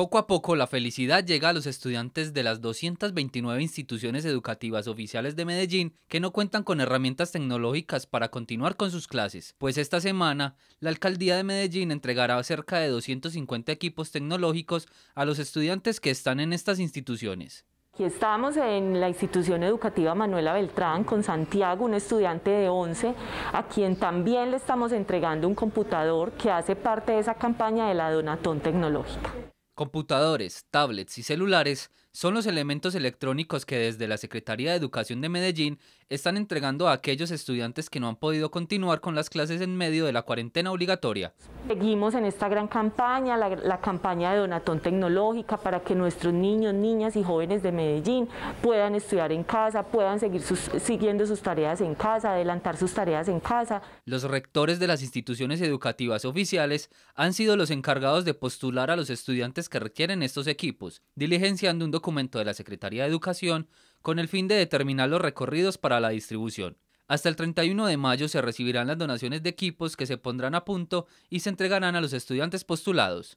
Poco a poco, la felicidad llega a los estudiantes de las 229 instituciones educativas oficiales de Medellín que no cuentan con herramientas tecnológicas para continuar con sus clases, pues esta semana la alcaldía de Medellín entregará cerca de 250 equipos tecnológicos a los estudiantes que están en estas instituciones. Aquí estamos en la institución educativa Manuela Beltrán con Santiago, un estudiante de 11, a quien también le estamos entregando un computador que hace parte de esa campaña de la Donatón Tecnológica computadores, tablets y celulares son los elementos electrónicos que desde la Secretaría de Educación de Medellín están entregando a aquellos estudiantes que no han podido continuar con las clases en medio de la cuarentena obligatoria. Seguimos en esta gran campaña, la, campaña de Donatón Tecnológica, para que nuestros niños, niñas y jóvenes de Medellín puedan estudiar en casa, puedan seguir siguiendo sus tareas en casa, adelantar sus tareas en casa. Los rectores de las instituciones educativas oficiales han sido los encargados de postular a los estudiantes que requieren estos equipos, diligenciando un documento documento de la Secretaría de Educación con el fin de determinar los recorridos para la distribución. Hasta el 31 de mayo se recibirán las donaciones de equipos que se pondrán a punto y se entregarán a los estudiantes postulados.